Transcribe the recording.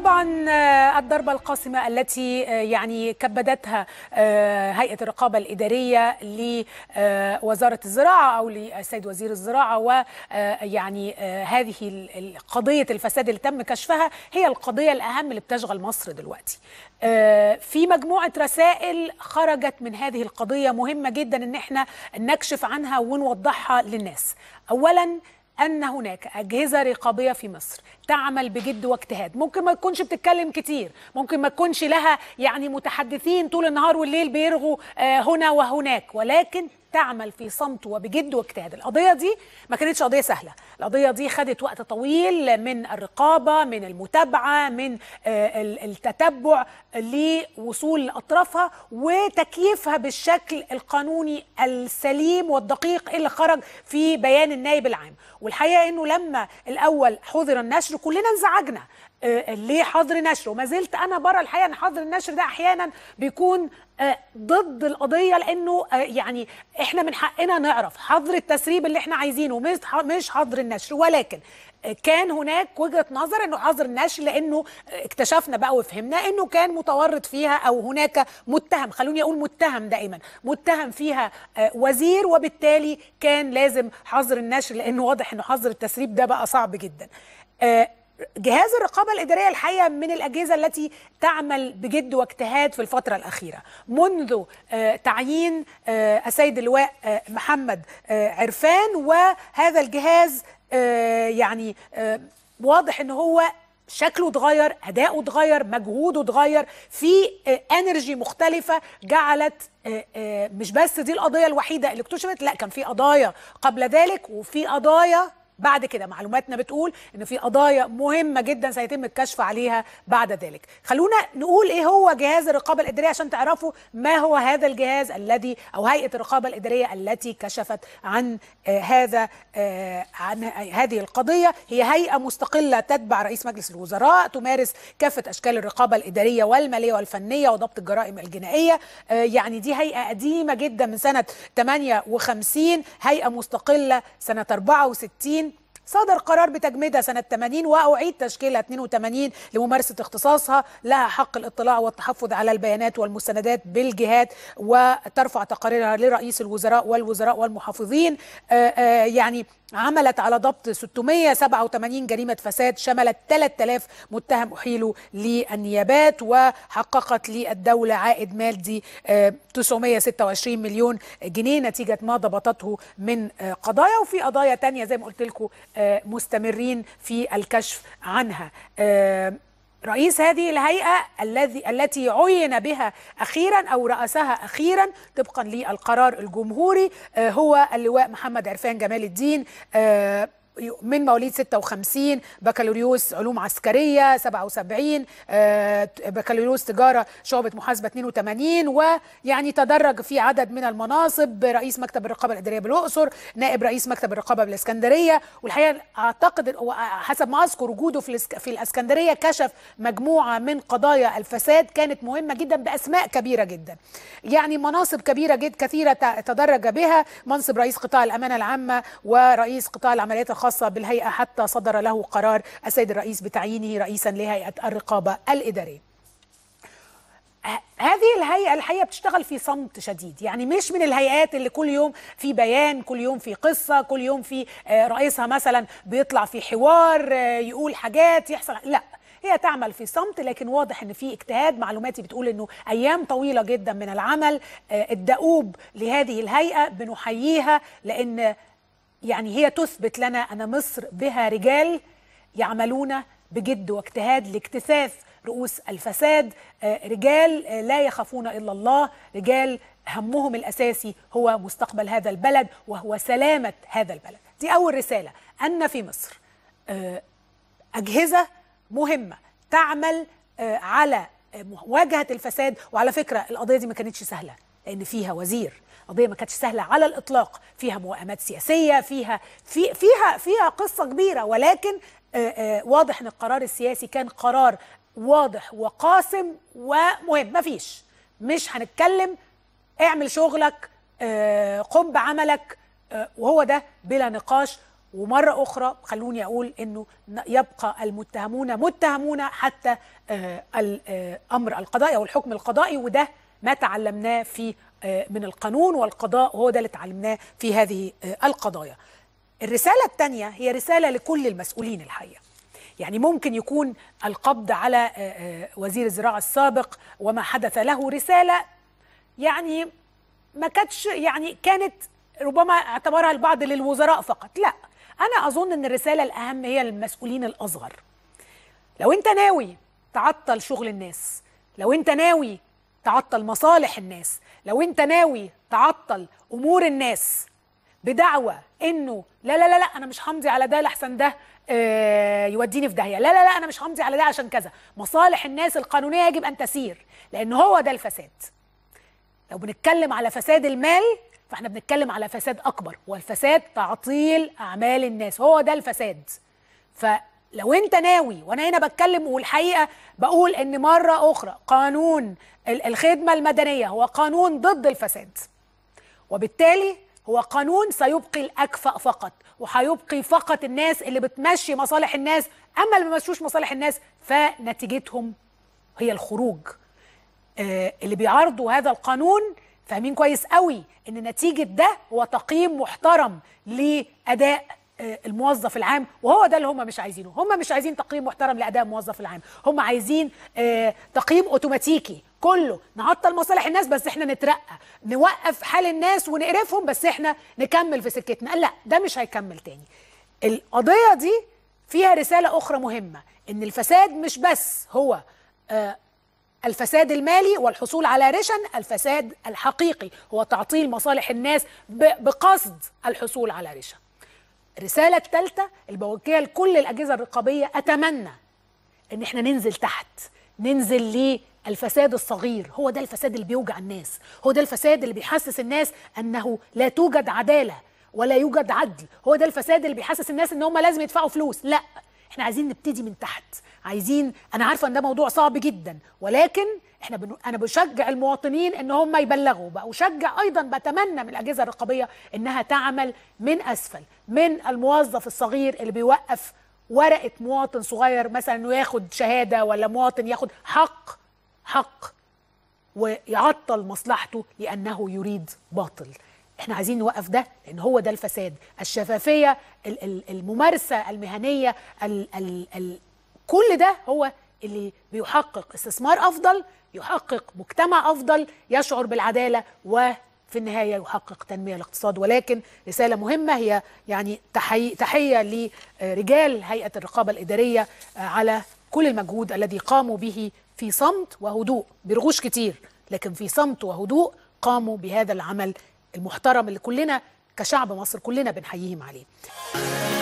طبعا آه، الضربة القاسمة التي آه، يعني كبدتها آه، هيئة الرقابة الإدارية لوزارة الزراعة أو للسيد وزير الزراعة ويعني هذه قضية الفساد اللي تم كشفها هي القضية الأهم اللي بتشغل مصر دلوقتي في مجموعة رسائل خرجت من هذه القضية مهمة جدا إن احنا نكشف عنها ونوضحها للناس أولاً ان هناك اجهزه رقابيه في مصر تعمل بجد واجتهاد ممكن ما تكونش بتتكلم كتير ممكن ما تكونش لها يعني متحدثين طول النهار والليل بيرغوا آه، هنا وهناك ولكن تعمل في صمت وبجد واجتهاد القضية دي ما كانتش قضية سهلة القضية دي خدت وقت طويل من الرقابة من المتابعة من آه، التتبع لوصول أطرافها وتكييفها بالشكل القانوني السليم والدقيق اللي خرج في بيان النائب العام والحقيقة أنه لما الأول حذر النشر كلنا انزعجنا آه، ليه حظر نشر وما زلت انا بره الحقيقه ان حظر النشر ده احيانا بيكون آه، ضد القضيه لانه آه، يعني احنا من حقنا نعرف حظر التسريب اللي احنا عايزينه مش حظر النشر ولكن كان هناك وجهه نظر انه حظر النشر لانه اكتشفنا بقى وفهمنا انه كان متورط فيها او هناك متهم خلوني اقول متهم دائما متهم فيها وزير وبالتالي كان لازم حظر النشر لانه واضح انه حظر التسريب ده بقى صعب جدا جهاز الرقابة الإدارية الحقيقة من الأجهزة التي تعمل بجد واجتهاد في الفترة الأخيرة منذ آه، تعيين آه، السيد اللواء آه، محمد عرفان وهذا الجهاز يعني واضح ان هو شكله اتغير اداؤه اتغير مجهوده اتغير في انرجي مختلفه جعلت مش بس دي القضيه الوحيده اللي اكتشفت لا كان في قضايا قبل ذلك وفي قضايا بعد كده معلوماتنا بتقول ان في قضايا مهمه جدا سيتم الكشف عليها بعد ذلك خلونا نقول ايه هو جهاز الرقابه الاداريه عشان تعرفوا ما هو هذا الجهاز الذي او هيئه الرقابه الاداريه التي كشفت عن آه هذا آه عن هذه القضيه هي هيئه مستقله تتبع رئيس مجلس الوزراء تمارس كافه اشكال الرقابه الاداريه والماليه والفنيه وضبط الجرائم الجنائيه آه يعني دي هيئه قديمه جدا من سنه 58 هيئه مستقله سنه 64 صدر قرار بتجميدها سنة 80 وأعيد تشكيلها 82 لممارسة اختصاصها لها حق الاطلاع والتحفظ على البيانات والمستندات بالجهات وترفع تقاريرها لرئيس الوزراء والوزراء والمحافظين آه، آه، يعني عملت على ضبط 687 جريمة فساد شملت 3000 متهم أحيلوا للنيابات وحققت للدولة عائد مادي 926 آه، مليون جنيه نتيجة ما ضبطته من آه، قضايا وفي قضايا تانية زي ما قلت لكم آه، مستمرين في الكشف عنها رئيس هذه الهيئة الذي التي عين بها أخيرا أو رأسها أخيرا طبقا للقرار الجمهوري آه، هو اللواء محمد عرفان جمال الدين آه، من مواليد 56 بكالوريوس علوم عسكريه 77 آه، بكالوريوس تجاره شعبه محاسبه 82 ويعني تدرج في عدد من المناصب رئيس مكتب الرقابه الاداريه بالاقصر نائب رئيس مكتب الرقابه بالاسكندريه والحقيقه اعتقد حسب ما اذكر وجوده في في الاسكندريه كشف مجموعه من قضايا الفساد كانت مهمه جدا باسماء كبيره جدا يعني مناصب كبيره جدا كثيره تدرج بها منصب رئيس قطاع الامانه العامه ورئيس قطاع العمليات الخاصة بالهيئة حتى صدر له قرار السيد الرئيس بتعيينه رئيسا لهيئة الرقابة الإدارية هذه الهيئه الحقيقه بتشتغل في صمت شديد يعني مش من الهيئات اللي كل يوم في بيان كل يوم في قصه كل يوم في آه، رئيسها مثلا بيطلع في حوار آه، يقول حاجات يحصل لا هي تعمل في صمت لكن واضح ان في اجتهاد معلوماتي بتقول انه ايام طويله جدا من العمل آه، الدؤوب لهذه الهيئه بنحييها لان يعني هي تثبت لنا أن مصر بها رجال يعملون بجد واجتهاد لاكتساف رؤوس الفساد آه، رجال آه، لا يخافون إلا الله رجال همهم الأساسي هو مستقبل هذا البلد وهو سلامة هذا البلد دي أول رسالة أن في مصر آه، أجهزة مهمة تعمل على مواجهة الفساد وعلى فكرة القضية دي ما كانتش سهلة لأن فيها وزير قضيه ما كانتش سهله على الاطلاق فيها موائمات سياسيه فيها في فيها فيها قصه كبيره ولكن آه، آه، واضح ان القرار السياسي كان قرار واضح وقاسم ومهم مفيش مش هنتكلم اعمل شغلك آه، قم بعملك وهو ده بلا نقاش ومرة أخرى خلوني أقول أنه يبقى المتهمون متهمون حتى الأمر القضائي أو الحكم القضائي وده ما تعلمناه في آه، من القانون والقضاء وهو ده اللي اتعلمناه في هذه آه، القضايا الرسالة الثانية هي رسالة لكل المسؤولين الحقيقة يعني ممكن يكون القبض على آه، وزير الزراعة السابق وما حدث له رسالة يعني ما كانتش يعني كانت ربما اعتبرها البعض للوزراء فقط لا أنا أظن أن الرسالة الأهم هي للمسؤولين الأصغر لو أنت ناوي تعطل شغل الناس لو أنت ناوي تعطل مصالح الناس لو انت ناوي تعطل امور الناس بدعوى انه لا لا لا لا انا مش همضي على ده لحسن ده آه يوديني في داهيه لا لا لا انا مش همضي على ده عشان كذا مصالح الناس القانونيه يجب ان تسير لان هو ده الفساد لو بنتكلم على فساد المال فاحنا بنتكلم على فساد اكبر والفساد تعطيل اعمال الناس هو ده الفساد ف لو انت ناوي وانا هنا بتكلم والحقيقه بقول ان مره اخرى قانون الخدمه المدنيه هو قانون ضد الفساد وبالتالي هو قانون سيبقي الاكفأ فقط وهيبقي فقط الناس اللي بتمشي مصالح الناس اما اللي ما بيمشوش مصالح الناس فنتيجتهم هي الخروج آه، اللي بيعارضوا هذا القانون فاهمين كويس قوي ان نتيجه ده هو تقييم محترم لاداء آه، الموظف العام وهو ده اللي هم مش عايزينه هم مش عايزين تقييم محترم لاداء الموظف العام هم عايزين آه، تقييم اوتوماتيكي كله نعطل مصالح الناس بس احنا نترقى نوقف حال الناس ونقرفهم بس احنا نكمل في سكتنا لا ده مش هيكمل تاني القضيه دي فيها رساله اخرى مهمه ان الفساد مش بس هو آه، الفساد المالي والحصول على رشن الفساد الحقيقي هو تعطيل مصالح الناس بقصد الحصول على رشن الرساله الثالثه البوجهه لكل الاجهزه الرقابيه اتمنى ان احنا ننزل تحت ننزل للفساد الصغير هو ده الفساد اللي بيوجع الناس هو ده الفساد اللي بيحسس الناس انه لا توجد عداله ولا يوجد عدل هو ده الفساد اللي بيحسس الناس ان هم لازم يدفعوا فلوس لا احنا عايزين نبتدي من تحت عايزين انا عارفه ان ده موضوع صعب جدا ولكن احنا بن... انا بشجع المواطنين ان هم يبلغوا بقى وشجع ايضا بتمنى من الاجهزه الرقابيه انها تعمل من اسفل من الموظف الصغير اللي بيوقف ورقه مواطن صغير مثلا انه ياخد شهاده ولا مواطن ياخد حق حق ويعطل مصلحته لانه يريد باطل احنا عايزين نوقف ده لان هو ده الفساد الشفافيه الممارسه المهنيه الـ الـ الـ كل ده هو اللي بيحقق استثمار افضل يحقق مجتمع افضل يشعر بالعداله و في النهايه يحقق تنميه الاقتصاد ولكن رساله مهمه هي يعني تحيه لرجال هيئه الرقابه الاداريه آه، على كل المجهود الذي قاموا به في صمت وهدوء برغوش كتير لكن في صمت وهدوء قاموا بهذا العمل المحترم اللي كلنا كشعب مصر كلنا بنحييهم عليه